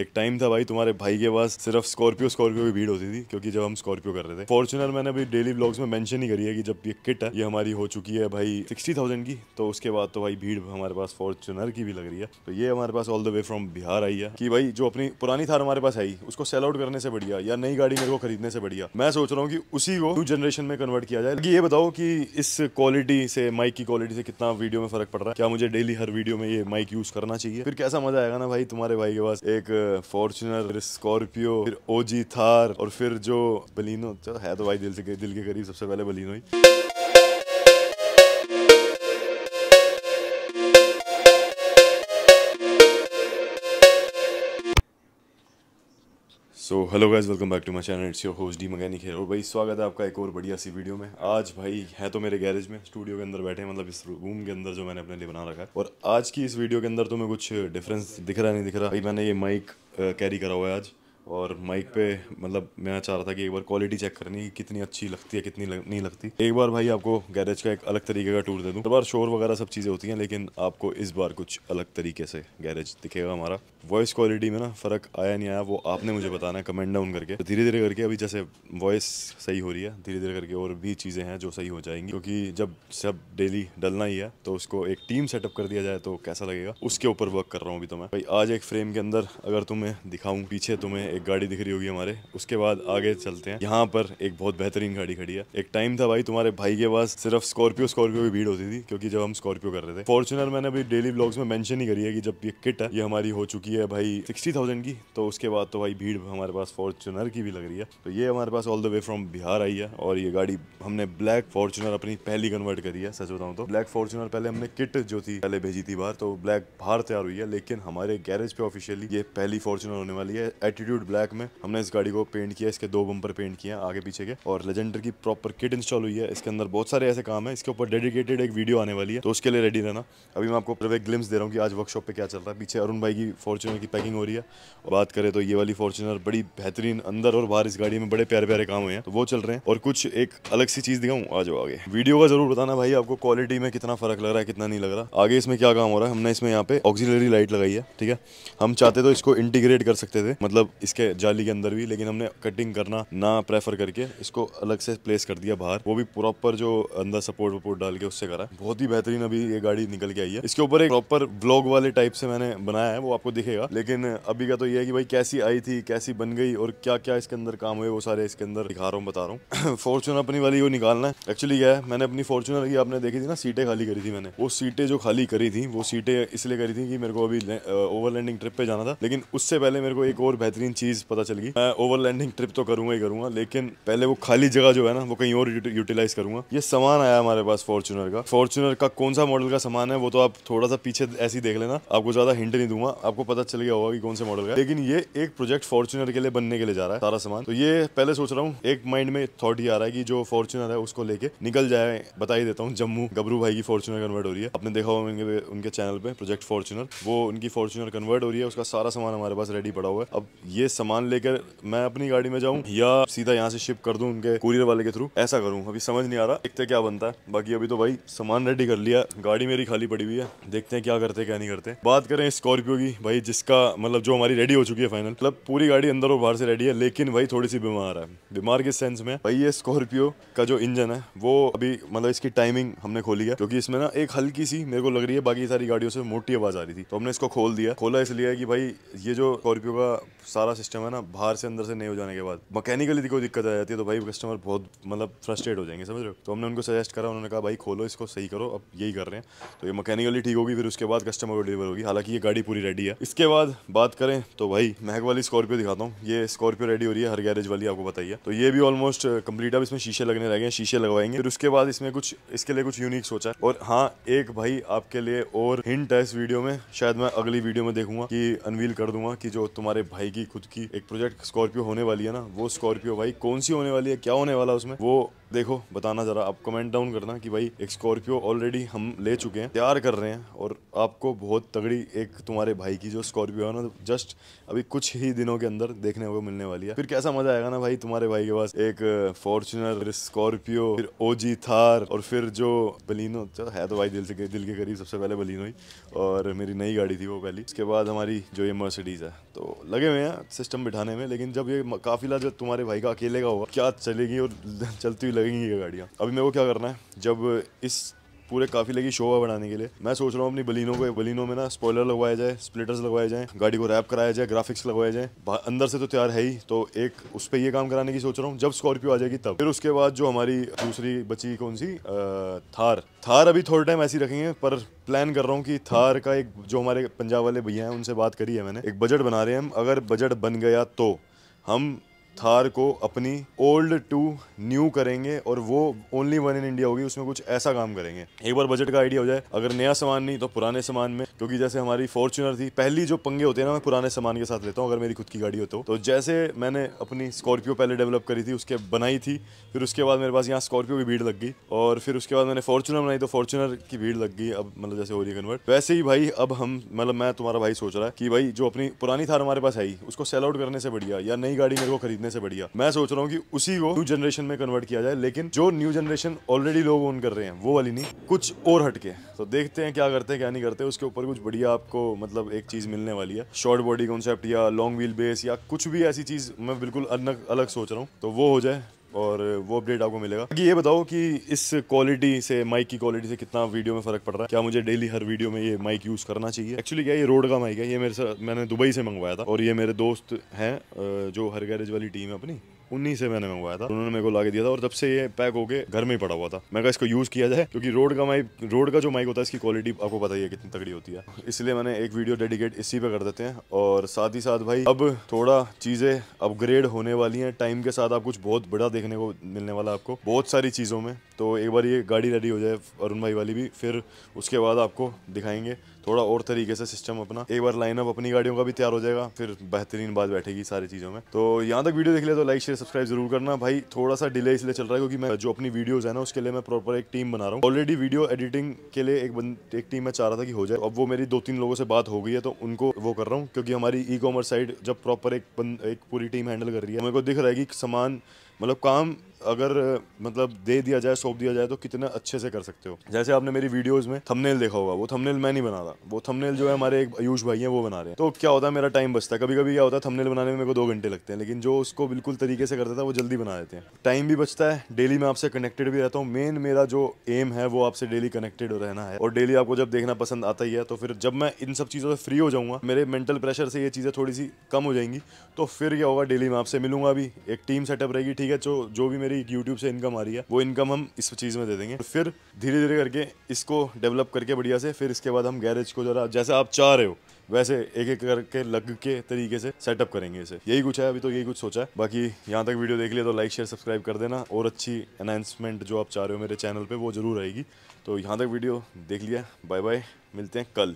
एक टाइम था भाई तुम्हारे भाई के पास सिर्फ स्कॉर्पियो स्कॉर्पियो की भीड़ होती थी क्योंकि जब हम स्कॉर्पियो कर रहे थे फॉर्चुनर मैंने अभी डेली ब्लॉग्स में मेंशन ही करी है कि जब ये किट है ये हमारी हो चुकी है भाई सिक्सटी थाउजेंड की तो उसके बाद तो भाई भीड़ हमारे पास फॉर्चुनर की भी लग रही है तो ये हमारे पास all the way from Bihar आई है कि भाई जो अपनी पुरानी थार हमारे पास आई उसको सेल आउट करने से बढ़िया या नई गाड़ी मेरे को खरीदने से बढ़िया मैं सोच रहा हूँ कि उसी को न्यू जनरेशन में कन्वर्ट किया जाए ये बताओ कि इस क्वालिटी से माइक की क्वालिटी से कितना वीडियो में फर्क पड़ रहा है क्या मुझे डेली हर वीडियो में ये माइक यूज करना चाहिए फिर कैसा मजा आएगा ना भाई तुम्हारे भाई के पास एक फॉर्चुनर फिर स्कॉर्पियो फिर ओजी थार और फिर जो बलिनो चलो है तो भाई दिल से दिल के करीब सबसे पहले बलिनो ही so hello guys welcome back to my channel it's your host the mechanic है और भाई स्वागत है आपका एक और बढ़िया सी वीडियो में आज भाई है तो मेरे गैरेज में स्टूडियो के अंदर बैठे हैं मतलब इस रूम के अंदर जो मैंने अपने लिए बना रखा है और आज की इस वीडियो के अंदर तो मैं कुछ डिफरेंस दिख रहा नहीं दिख रहा भाई मैंने ये माइक कैरी करा हुआ है आज और माइक पे मतलब मैं चाह रहा था कि एक बार क्वालिटी चेक करनी कितनी अच्छी लगती है कितनी लग, नहीं लगती एक बार भाई आपको गैरेज का एक अलग तरीके का टूर दे दूँ हर बार शोर वगैरह सब चीज़ें होती हैं लेकिन आपको इस बार कुछ अलग तरीके से गैरेज दिखेगा हमारा वॉइस क्वालिटी में ना फ़र्क आया नहीं आया वो आपने मुझे बताना है कमेंट डाउन करके तो धीरे धीरे करके अभी जैसे वॉइस सही हो रही है धीरे धीरे करके और भी चीज़ें हैं जो सही हो जाएंगी क्योंकि जब सब डेली डलना ही है तो उसको एक टीम सेटअप कर दिया जाए तो कैसा लगेगा उसके ऊपर वर्क कर रहा हूँ अभी तो मैं भाई आज एक फ्रेम के अंदर अगर तुम्हें दिखाऊँ पीछे तुम्हें एक गाड़ी दिख रही होगी हमारे उसके बाद आगे चलते हैं यहाँ पर एक बहुत बेहतरीन गाड़ी खड़ी है एक टाइम था भाई तुम्हारे भाई के पास सिर्फ स्कॉर्पियो स्कॉर्पियो की भीड़ होती थी क्योंकि जब हम स्कॉर्पियो कर रहे थे फॉर्चुनर मैंने अभी डेली ब्लॉग्स में मैंशन ही करी है कि जब ये किट है ये हमारी हो चुकी है भाई सिक्सटी थाउजेंड की तो उसके बाद तो भाई भीड़ हमारे पास फॉर्चुनर की भी लग रही है तो ये हमारे पास all the way from Bihar आई है और ये गाड़ी हमने ब्लैक फॉर्चुनर अपनी पहली कन्वर्ट करी है सच बताऊँ तो ब्लैक फॉर्चुनर पहले हमने किट जो थी पहले भेजी थी बाहर तो ब्लैक बाहर तैयार हुई है लेकिन हमारे गैरेज पे ऑफिशियली ये पहली फॉर्चुनर होने वाली है एटीट्यूड एब्सोल्यूट ब्लैक में हमने इस गाड़ी को पेंट किया इसके दो बम्पर पेंट किया आगे पीछे के और लेजेंडर की प्रॉपर किट इंस्टॉल हुई है इसके अंदर बहुत सारे ऐसे काम है इसके ऊपर डेडिकेटेड एक वीडियो आने वाली है तो उसके लिए रेडी रहना अभी मैं आपको एक ग्लिम्स दे रहा हूँ कि आज वर्कशॉप पे क्या चल रहा है पीछे अरुण भाई की फॉर्चुनर की पैकिंग हो रही है और बात करें तो ये वाली फॉर्चुनर बड़ी बेहतरीन अंदर और बाहर इस गाड़ी में बड़े प्यारे प्यारे काम हुए हैं तो वो चल रहे हैं और कुछ एक अलग सी चीज़ दिखाऊँ आज आगे वीडियो का जरूर बताना भाई आपको क्वालिटी में कितना फर्क लग रहा है कितना नहीं लग रहा आगे इसमें क्या काम हो रहा है हमने इसमें यहाँ पे ऑक्सीलरी लाइट लगाई है ठीक है हम चाहते तो इसको इंटीग्रेट कर सकते थे मतलब इसके जाली के अंदर भी लेकिन हमने कटिंग करना ना प्रेफर करके इसको अलग से प्लेस कर दिया बाहर वो भी प्रॉपर जो अंदर सपोर्ट वपोर्ट डाल के उससे करा बहुत ही बेहतरीन अभी ये गाड़ी निकल के आई है इसके ऊपर एक प्रॉपर ब्लॉग वाले टाइप से मैंने बनाया है वो आपको दिखेगा लेकिन अभी का तो ये है कि भाई कैसी आई थी कैसी बन गई और क्या क्या इसके अंदर काम हुए वो सारे इसके अंदर दिखा रहा हूँ बता रहा हूँ फॉर्चुनर अपनी वाली वो निकालना है एक्चुअली क्या है मैंने अपनी फॉर्चूनर की आपने देखी थी ना सीटें खाली करी थी मैंने वो सीटें जो खाली करी थी वो सीटें इसलिए करी थी कि मेरे को अभी ओवरलैंडिंग ट्रिप पे जाना था लेकिन उससे पहले मेरे को एक और बेहतरीन चीज़ पता चल गई मैं ओवरलैंडिंग ट्रिप तो करूंगा ही करूंगा लेकिन पहले वो खाली जगह जो है ना वो कहीं और यूटिलाइज करूंगा ये सामान आया हमारे पास फॉर्चुनर का फॉर्चुनर का कौन सा मॉडल का सामान है वो तो आप थोड़ा सा पीछे ऐसे ही देख लेना आपको ज़्यादा हिंट नहीं दूंगा आपको पता चल गया होगा कि कौन से मॉडल का लेकिन ये एक प्रोजेक्ट फॉर्चुनर के लिए बनने के लिए जा रहा है सारा सामान तो ये पहले सोच रहा हूँ एक माइंड में थॉट ही आ रहा है की जो फॉर्चुनर है उसको लेके निकल जाए बता ही देता हूँ जम्मू गबरू भाई की फॉर्चुनर कन्वर्ट हो रही है आपने देखा होंगे उनके चैनल पे प्रोजेक्ट फॉर्चुनर वो उनकी फॉर्चुनर कन्वर्ट हो रही है उसका सारा सामान हमारे पास रेडी पड़ा हुआ है अब ये सामान लेकर मैं अपनी गाड़ी में जाऊँ या सीधा यहाँ से शिप कर दूँ उनके कुरियर वाले के थ्रू ऐसा करूँ अभी समझ नहीं आ रहा देखते क्या बनता है बाकी अभी तो भाई सामान रेडी कर लिया गाड़ी मेरी खाली पड़ी हुई है देखते हैं क्या करते क्या नहीं करते बात करें स्कॉर्पियो की भाई जिसका मतलब जो हमारी रेडी हो चुकी है फाइनल मतलब पूरी गाड़ी अंदर और बाहर से रेडी है लेकिन भाई थोड़ी सी बीमार है बीमार के सेंस में भाई ये स्कॉर्पियो का जो इंजन है वो अभी मतलब इसकी टाइमिंग हमने खोली है क्योंकि इसमें ना एक हल्की सी मेरे को लग रही है बाकी सारी गाड़ियों से मोटी आवाज आ रही थी तो हमने इसको खोल दिया खोला इसलिए कि भाई ये जो स्कॉर्पियो का सारा सिस्टम है ना बाहर से अंदर से नहीं हो जाने के बाद मैकेनिकली कोई दिक्कत आ जाती है तो भाई कस्टमर बहुत मतलब फ्रस्ट्रेट हो जाएंगे समझ रहे हो तो हमने उनको सजेस्ट करा उन्होंने कहा भाई खोलो इसको सही करो अब यही कर रहे हैं तो ये मैकेनिकली ठीक होगी फिर उसके बाद कस्टमर को डिलीवर होगी हालांकि ये गाड़ी पूरी रेडी है इसके बाद बात करें तो भाई महक वाली स्कॉर्पियो दिखाता हूँ ये स्कॉर्पियो रेडी हो रही है हर गैरेज वाली आपको बताइए तो ये भी ऑलमोस्ट कंप्लीट uh, अब इसमें शीशे लगने लगे हैं शीशे लगवाएंगे फिर उसके बाद इसमें कुछ इसके लिए कुछ यूनिक सोचा और हाँ एक भाई आपके लिए और हिंट है इस वीडियो में शायद मैं अगली वीडियो में देखूंगा कि अनवील कर दूंगा कि जो तुम्हारे भाई की खुद की एक प्रोजेक्ट स्कॉर्पियो होने वाली है ना वो स्कॉर्पियो भाई कौन सी होने वाली है क्या होने वाला उसमें वो देखो बताना ज़रा आप कमेंट डाउन करना कि भाई एक स्कॉर्पियो ऑलरेडी हम ले चुके हैं तैयार कर रहे हैं और आपको बहुत तगड़ी एक तुम्हारे भाई की जो स्कॉर्पियो है ना जस्ट अभी कुछ ही दिनों के अंदर देखने को मिलने वाली है फिर कैसा मज़ा आएगा ना भाई तुम्हारे भाई के पास एक फॉर्चुनर स्कॉर्पियो फिर ओजी थार और फिर जो बलिनो चलो है तो भाई दिल से दिल के करीब सबसे पहले बलिनो ही और मेरी नई गाड़ी थी वो पहली उसके बाद हमारी जो ये मर्सिडीज़ है तो लगे हुए हैं सिस्टम बिठाने में लेकिन जब ये काफिला जो तुम्हारे भाई का अकेले का होगा क्या चलेगी और चलती हुई लगेंगी ये गाड़ियाँ अभी मेरे को क्या करना है जब इस पूरे काफ़ी लगी शोभा बनाने के लिए मैं सोच रहा हूँ अपनी बलिनों को बलिनों में ना स्पॉयलर लगवाए जाए स्प्लिटर्स लगवाए जाए गाड़ी को रैप कराया जाए ग्राफिक्स लगवाए जाए अंदर से तो तैयार है ही तो एक उस पर ये काम कराने की सोच रहा हूँ जब स्कॉर्पियो आ जाएगी तब फिर उसके बाद जो हमारी दूसरी बची कौन सी थार थार अभी थोड़े टाइम ऐसी रखेंगे पर प्लान कर रहा हूँ कि थार का एक जो हमारे पंजाब वाले भैया हैं उनसे बात करी है मैंने एक बजट बना रहे हैं हम अगर बजट बन गया तो हम थार को अपनी ओल्ड टू न्यू करेंगे और वो ओनली वन इन इंडिया होगी उसमें कुछ ऐसा काम करेंगे एक बार बजट का आइडिया हो जाए अगर नया सामान नहीं तो पुराने सामान में क्योंकि जैसे हमारी फॉर्चुनर थी पहली जो पंगे होते हैं ना मैं पुराने सामान के साथ लेता हूँ अगर मेरी खुद की गाड़ी हो तो, तो जैसे मैंने अपनी स्कॉर्पियो पहले डेवलप करी थी उसके बनाई थी फिर उसके बाद मेरे पास यहाँ स्कॉर्पियो की भीड़ लग गई और फिर उसके बाद मैंने फॉर्चुनर बनाई तो फॉर्चुनर की भीड़ लग गई अब मतलब जैसे हो रही कन्वर्ट वैसे ही भाई अब हम मतलब मैं तुम्हारा भाई सोच रहा है कि भाई जो अपनी पुरानी थार हमारे पास आई उसको सेल आउट करने से बढ़िया या नई गाड़ी मेरे को खरीद खरीदने से बढ़िया मैं सोच रहा हूँ कि उसी को न्यू जनरेशन में कन्वर्ट किया जाए लेकिन जो न्यू जनरेशन ऑलरेडी लोग ओन कर रहे हैं वो वाली नहीं कुछ और हटके तो देखते हैं क्या करते हैं क्या नहीं करते उसके ऊपर कुछ बढ़िया आपको मतलब एक चीज़ मिलने वाली है शॉर्ट बॉडी कॉन्सेप्ट या लॉन्ग व्हील बेस या कुछ भी ऐसी चीज़ मैं बिल्कुल अलग अलग सोच रहा हूँ तो वो हो जाए और वो अपडेट आपको मिलेगा बाकी ये बताओ कि इस क्वालिटी से माइक की क्वालिटी से कितना वीडियो में फ़र्क पड़ रहा है क्या मुझे डेली हर वीडियो में ये माइक यूज़ करना चाहिए एक्चुअली क्या ये रोड का माइक है ये मेरे से मैंने दुबई से मंगवाया था और ये मेरे दोस्त हैं जो हर गैरेज वाली टीम है अपनी उन्हीं से मैंने मंगवाया था उन्होंने मेरे को ला दिया था और तब से ये पैक होके घर में ही पड़ा हुआ था मैं इसको यूज़ किया जाए क्योंकि रोड का माइक रोड का जो माइक होता है इसकी क्वालिटी आपको पता ही है कितनी तगड़ी होती है इसलिए मैंने एक वीडियो डेडिकेट इसी पे कर देते हैं और साथ ही साथ भाई अब थोड़ा चीज़ें अपग्रेड होने वाली हैं टाइम के साथ आप कुछ बहुत बड़ा देखने को मिलने वाला आपको बहुत सारी चीज़ों में तो एक बार ये गाड़ी रेडी हो जाए अरुण भाई वाली भी फिर उसके बाद आपको दिखाएंगे थोड़ा और तरीके से सिस्टम अपना एक बार लाइनअप अपनी गाड़ियों का भी तैयार हो जाएगा फिर बेहतरीन बात बैठेगी सारी चीज़ों में तो यहाँ तक वीडियो देख लिया तो लाइक शेयर सब्सक्राइब जरूर करना भाई थोड़ा सा डिले इसलिए चल रहा है क्योंकि मैं जो अपनी वीडियोज़ है ना उसके लिए मैं प्रॉपर एक टीम बना रहा हूँ ऑलरेडी वीडियो एडिटिंग के लिए एक एक टीम मैं चाह रहा था कि हो जाए अब वो मेरी दो तीन लोगों से बात हो गई है तो उनको वो कर रहा हूँ क्योंकि हमारी ई कॉमर्स साइड जब प्रॉपर एक एक पूरी टीम हैंडल कर रही है मेरे को दिख रहा है कि सामान मतलब काम अगर मतलब दे दिया जाए सौंप दिया जाए तो कितना अच्छे से कर सकते हो जैसे आपने मेरी वीडियोस में थंबनेल देखा होगा वो थंबनेल मैं नहीं बना रहा वो थंबनेल जो है हमारे एक आयुष भाई हैं वो बना रहे हैं तो क्या होता है मेरा टाइम बचता है कभी कभी क्या होता है थंबनेल बनाने में मेरे को दो घंटे लगते हैं लेकिन जो उसको बिल्कुल तरीके से करता था वो जल्दी बना देते हैं टाइम भी बचता है डेली मैं आपसे कनेक्टेड भी रहता हूँ मेन मेरा जो एम है वो आपसे डेली कनेक्टेड रहना है और डेली आपको जब देखना पसंद आता ही है तो फिर जब मैं इन सब चीज़ों से फ्री हो जाऊँगा मेरे मेंटल प्रेशर से ये चीज़ें थोड़ी सी कम हो जाएंगी तो फिर क्या होगा डेली मैं आपसे मिलूंगा अभी एक टीम सेटअप रहेगी ठीक है है जो जो भी मेरी यूट्यूब से इनकम आ रही है वो इनकम हम इस चीज़ में दे देंगे फिर धीरे धीरे करके इसको डेवलप करके बढ़िया से फिर इसके बाद हम गैरेज को ज़रा जैसे आप चाह रहे हो वैसे एक एक करके लग के तरीके से सेटअप करेंगे इसे यही कुछ है अभी तो यही कुछ सोचा है बाकी यहाँ तक वीडियो देख लिया तो लाइक शेयर सब्सक्राइब कर देना और अच्छी अनाउंसमेंट जो आप चाह रहे हो मेरे चैनल पे वो ज़रूर आएगी तो यहाँ तक वीडियो देख लिया बाय बाय मिलते हैं कल